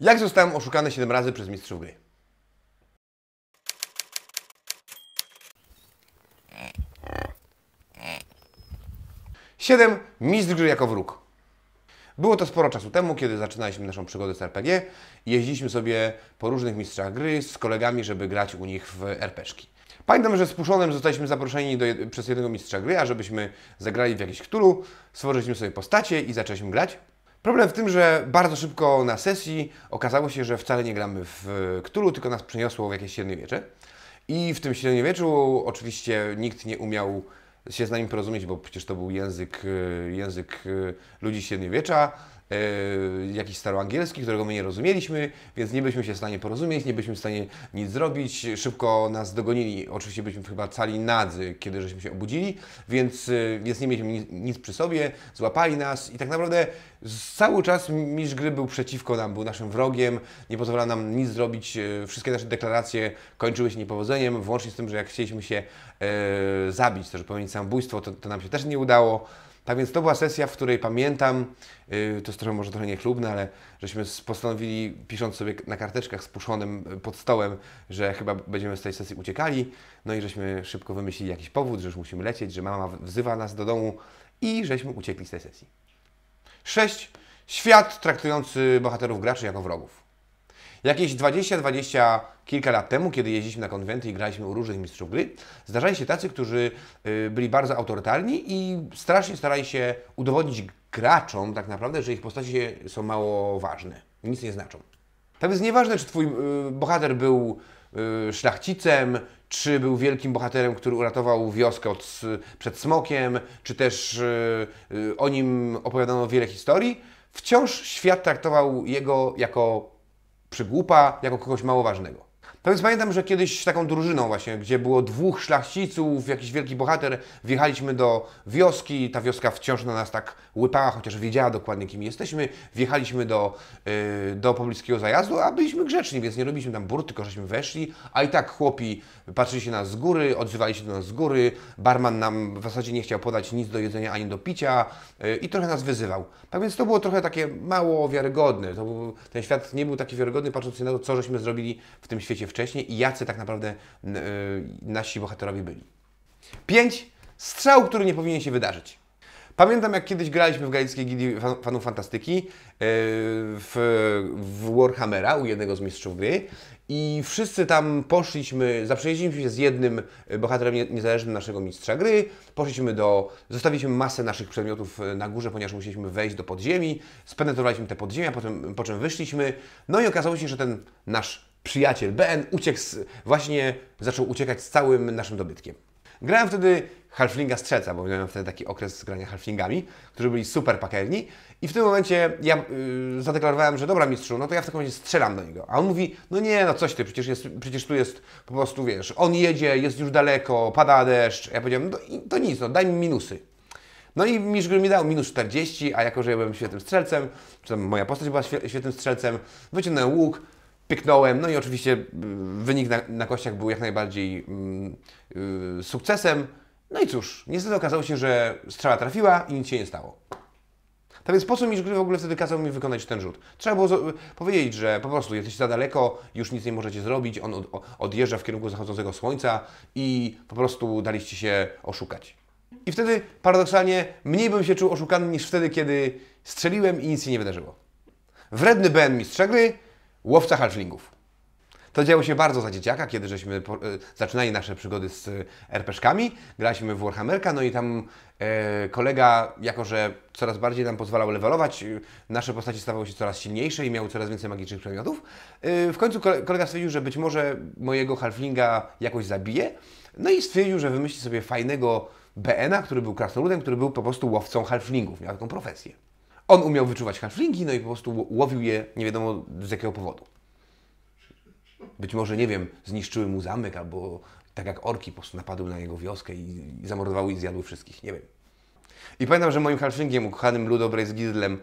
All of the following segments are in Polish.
Jak zostałem oszukany 7 razy przez mistrzów gry? Siedem mistrz gry jako wróg. Było to sporo czasu temu, kiedy zaczynaliśmy naszą przygodę z RPG. Jeździliśmy sobie po różnych mistrzach gry z kolegami, żeby grać u nich w RPG. Pamiętam, że z Puszonem zostaliśmy zaproszeni do, przez jednego mistrza gry, a żebyśmy zagrali w jakiś Cthulhu, stworzyliśmy sobie postacie i zaczęliśmy grać. Problem w tym, że bardzo szybko na sesji okazało się, że wcale nie gramy w Cthulhu, tylko nas przeniosło w jakieś średniowiecze. I w tym średniowieczu oczywiście nikt nie umiał się z nami porozumieć, bo przecież to był język, y, język y, ludzi średniowiecza. E, jakiś staroangielski, którego my nie rozumieliśmy, więc nie byliśmy się w stanie porozumieć, nie byliśmy w stanie nic zrobić. Szybko nas dogonili. Oczywiście byliśmy chyba cali nadzy, kiedy żeśmy się obudzili, więc, e, więc nie mieliśmy nic, nic przy sobie, złapali nas i tak naprawdę cały czas Misz gry był przeciwko nam, był naszym wrogiem, nie pozwalał nam nic zrobić. E, wszystkie nasze deklaracje kończyły się niepowodzeniem, włącznie z tym, że jak chcieliśmy się e, zabić, że popełnić samobójstwo, to, to nam się też nie udało. Tak więc to była sesja, w której pamiętam, yy, to jest trochę może trochę niechlubne, ale żeśmy postanowili, pisząc sobie na karteczkach z puszonym y, pod stołem, że chyba będziemy z tej sesji uciekali. No i żeśmy szybko wymyślili jakiś powód, że już musimy lecieć, że mama wzywa nas do domu i żeśmy uciekli z tej sesji. 6. Świat traktujący bohaterów graczy jako wrogów. Jakieś 20, 20 kilka lat temu, kiedy jeździliśmy na konwenty i graliśmy u różnych mistrzów gry, zdarzali się tacy, którzy y, byli bardzo autorytarni i strasznie starali się udowodnić graczom tak naprawdę, że ich postacie są mało ważne, nic nie znaczą. Tak więc nieważne, czy Twój y, bohater był y, szlachcicem, czy był wielkim bohaterem, który uratował wioskę od, przed smokiem, czy też o nim opowiadano wiele historii, wciąż świat traktował jego jako przygłupa jako kogoś mało ważnego. Natomiast pamiętam, że kiedyś taką drużyną właśnie, gdzie było dwóch szlachciców, jakiś wielki bohater, wjechaliśmy do wioski, ta wioska wciąż na nas tak łypała, chociaż wiedziała dokładnie kim jesteśmy. Wjechaliśmy do, yy, do pobliskiego zajazdu, a byliśmy grzeczni, więc nie robiliśmy tam burty, tylko żeśmy weszli, a i tak chłopi patrzyli się na nas z góry, odzywali się do nas z góry, barman nam w zasadzie nie chciał podać nic do jedzenia ani do picia yy, i trochę nas wyzywał. Tak więc to było trochę takie mało wiarygodne, był, ten świat nie był taki wiarygodny patrząc na to, co żeśmy zrobili w tym świecie wcześniej i jacy tak naprawdę y, nasi bohaterowie byli. 5. Strzał, który nie powinien się wydarzyć. Pamiętam, jak kiedyś graliśmy w Galickiej Gildii Fanów Fantastyki y, w, w Warhammera u jednego z mistrzów gry i wszyscy tam poszliśmy, zaprzyjaźniliśmy się z jednym y, bohaterem niezależnym naszego mistrza gry, poszliśmy do, zostawiliśmy masę naszych przedmiotów na górze, ponieważ musieliśmy wejść do podziemi, spenetrowaliśmy te podziemia, potem, po czym wyszliśmy, no i okazało się, że ten nasz przyjaciel BN uciekł z, właśnie zaczął uciekać z całym naszym dobytkiem. Grałem wtedy Halflinga Strzeca, bo miałem wtedy taki okres grania Halflingami, którzy byli super pakerni i w tym momencie ja yy, zadeklarowałem, że dobra mistrzu, no to ja w takim razie strzelam do niego. A on mówi, no nie, no coś ty, przecież, jest, przecież tu jest po prostu, wiesz, on jedzie, jest już daleko, pada deszcz. Ja powiedziałem, no to, nic, no daj mi minusy. No i Miszgry mi dał minus 40, a jako, że ja byłem świetnym strzelcem, czy tam moja postać była świetnym strzelcem, wyciągnąłem łuk, pyknąłem. No i oczywiście y, wynik na, na kościach był jak najbardziej yy, sukcesem. No i cóż, niestety okazało się, że strzała trafiła i nic się nie stało. Tak więc po co gry w ogóle wtedy kazał mi wykonać ten rzut? Trzeba było y, powiedzieć, że po prostu jesteście za daleko, już nic nie możecie zrobić, on od, odjeżdża w kierunku zachodzącego słońca i po prostu daliście się oszukać. I wtedy paradoksalnie mniej bym się czuł oszukany niż wtedy, kiedy strzeliłem i nic się nie wydarzyło. Wredny Ben mistrza gry Łowca halflingów. To działo się bardzo za dzieciaka, kiedy żeśmy po, y, zaczynali nasze przygody z y, RPG-kami, graliśmy w Warhammerka, no i tam y, kolega, jako że coraz bardziej nam pozwalał levelować, e, nasze postacie stawały się coraz silniejsze i miały coraz więcej magicznych przedmiotów. w końcu kolega stwierdził, że być może mojego halflinga jakoś zabije, no i stwierdził, że wymyśli sobie fajnego BN-a, który był krasnoludem, który był po prostu łowcą halflingów, miał taką profesję. On umiał wyczuwać halflingi, no i po prostu łowił je nie wiadomo z jakiego powodu. Być może, nie wiem, zniszczyły mu zamek, albo tak jak orki po prostu napadły na jego wioskę i zamordowały i zjadły wszystkich, nie wiem. I pamiętam, że moim halflingiem, ukochanym Ludo Gidlem,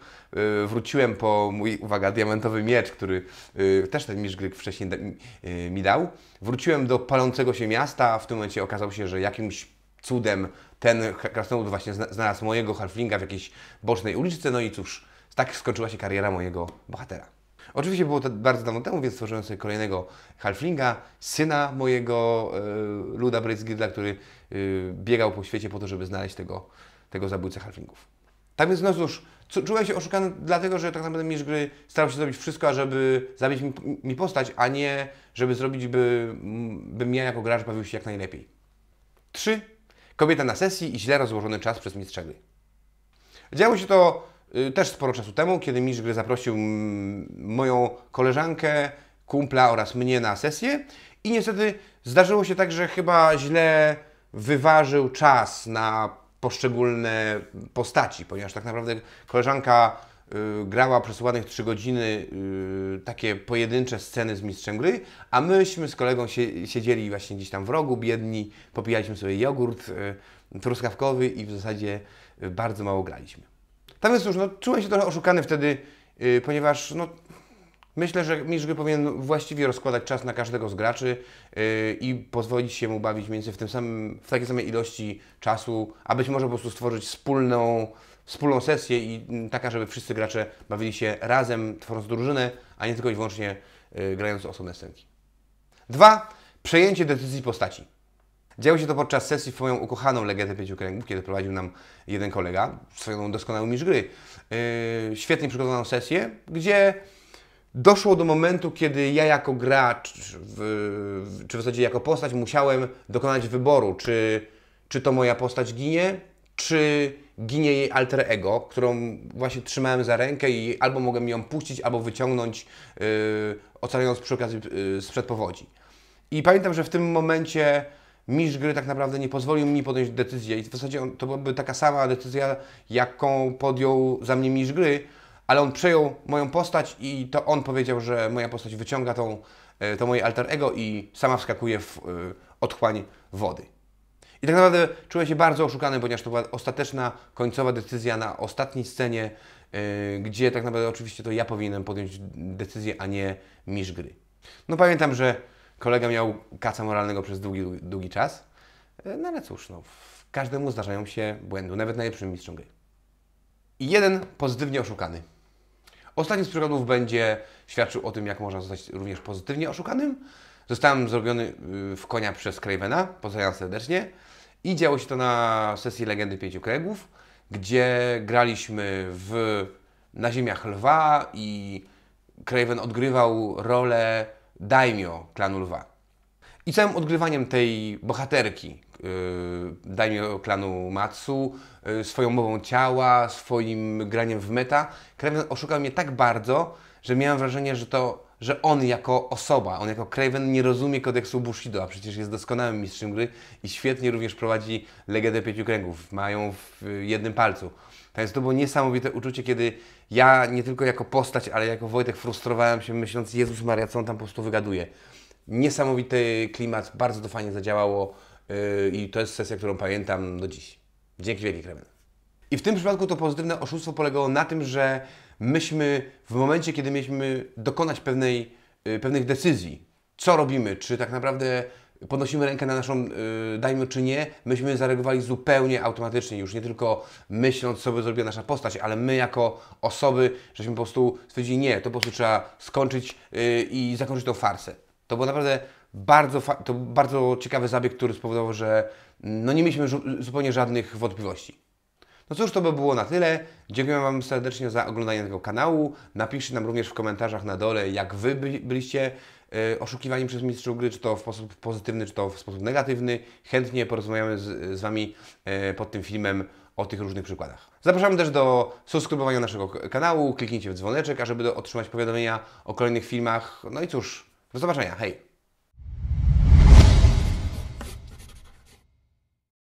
yy, wróciłem po mój, uwaga, diamentowy miecz, który yy, też ten Miszgryk wcześniej da, yy, mi dał. Wróciłem do palącego się miasta, a w tym momencie okazało się, że jakimś cudem ten krasnolud właśnie znalazł mojego halflinga w jakiejś bocznej uliczce, no i cóż, tak skończyła się kariera mojego bohatera. Oczywiście było to bardzo dawno temu, więc stworzyłem sobie kolejnego halflinga, syna mojego y, Luda Brezgidla, który y, biegał po świecie po to, żeby znaleźć tego, tego zabójcę halflingów. Tak więc, no cóż, czułem się oszukany, dlatego że tak naprawdę mistrz gry starał się zrobić wszystko, żeby zabić mi, mi postać, a nie żeby zrobić, by, bym ja jako gracz bawił się jak najlepiej. Trzy Kobieta na sesji i źle rozłożony czas przez mistrzegry. Działo się to y, też sporo czasu temu, kiedy mistrz gry zaprosił m, mm, moją koleżankę, kumpla oraz mnie na sesję i niestety zdarzyło się tak, że chyba źle wyważył czas na poszczególne postaci, ponieważ tak naprawdę koleżanka Y, grała przesuwanych 3 godziny y, takie pojedyncze sceny z mistrzem gry, a myśmy z kolegą siedzieli właśnie gdzieś tam w rogu, biedni, popijaliśmy sobie jogurt y, truskawkowy i w zasadzie bardzo mało graliśmy. Natomiast już no, czułem się trochę oszukany wtedy, ponieważ no, Myślę, że mistrz gry powinien właściwie rozkładać czas na każdego z graczy yy, i pozwolić się mu bawić mniej w, tym samym, w takiej samej ilości czasu, a być może po prostu stworzyć wspólną, wspólną sesję i yy, taka, żeby wszyscy gracze bawili się razem, tworząc drużynę, a nie tylko i wyłącznie yy, grając osobne scenki. Dwa, przejęcie decyzji postaci. Działo się to podczas sesji w moją ukochaną legendę pięciu kręgów, kiedy prowadził nam jeden kolega, swoją doskonałą misz gry. Yy, świetnie przygotowaną sesję, gdzie doszło do momentu, kiedy ja jako gracz, w, czy w zasadzie jako postać, musiałem dokonać wyboru, czy, czy to moja postać ginie, czy ginie jej alter ego, którą właśnie trzymałem za rękę i albo mogłem ją puścić, albo wyciągnąć, yy, ocalając przy okazji yy, sprzed powodzi. I pamiętam, że w tym momencie mistrz gry tak naprawdę nie pozwolił mi podjąć decyzji i w zasadzie on, to byłaby taka sama decyzja, jaką podjął za mnie mistrz gry, ale on przejął moją postać i to on powiedział, że moja postać wyciąga tą, e, to moje alter ego i sama wskakuje w e, otchłań wody. I tak naprawdę czułem się bardzo oszukany, ponieważ to była ostateczna, końcowa decyzja na ostatniej scenie, e, gdzie tak naprawdę oczywiście to ja powinienem podjąć decyzję, a nie misz gry. No pamiętam, że kolega miał kaca moralnego przez długi, długi czas, no ale cóż, no, każdemu zdarzają się błędy, nawet najlepszym mistrzom gry. I jeden pozytywnie oszukany. Ostatni z przykładów będzie świadczył o tym, jak można zostać również pozytywnie oszukanym. Zostałem zrobiony y, w konia przez Cravena, pozdrawiam serdecznie. I działo się to na sesji Legendy Pięciu kręgów, gdzie graliśmy w, na ziemiach lwa i Craven odgrywał rolę daimio klanu lwa. I całym odgrywaniem tej bohaterki, yy, dajmy klanu Matsu, yy, swoją mową ciała, swoim graniem w meta, Kraven oszukał mnie tak bardzo, że miałem wrażenie, że to że on jako osoba, on jako Craven nie rozumie kodeksu Bushido, a przecież jest doskonałym mistrzem gry i świetnie również prowadzi Legendę pięciu kręgów, mają w jednym palcu. Więc to było niesamowite uczucie, kiedy ja nie tylko jako postać, ale jako Wojtek frustrowałem się myśląc, Jezus Maria, co on tam po prostu wygaduje. Niesamowity klimat, bardzo to fajnie zadziałało yy, i to jest sesja, którą pamiętam do dziś. Dzięki wielkie Kremen. I w tym przypadku to pozytywne oszustwo polegało na tym, że myśmy w momencie, kiedy mieliśmy dokonać pewnej, yy, pewnych decyzji, co robimy, czy tak naprawdę podnosimy rękę na naszą yy, dajmy czy nie, myśmy zareagowali zupełnie automatycznie, już nie tylko myśląc, co by zrobiła nasza postać, ale my jako osoby, żeśmy po prostu stwierdzili, nie, to po prostu trzeba skończyć yy, i zakończyć tą farsę. To było naprawdę bardzo, to bardzo ciekawy zabieg, który spowodował, że mm, no nie mieliśmy zupełnie żadnych wątpliwości. No cóż, to by było na tyle. Dziękuję Wam serdecznie za oglądanie tego kanału. Napiszcie nam również w komentarzach na dole, jak Wy byliście e, oszukiwani przez mistrzów gry, czy to w sposób pozytywny, czy to w sposób negatywny. Chętnie porozmawiamy z, z Wami e, pod tym filmem o tych różnych przykładach. Zapraszam też do subskrybowania naszego kanału, kliknijcie w dzwoneczek, ażeby otrzymać powiadomienia o kolejnych filmach. No i cóż, do zobaczenia, hej!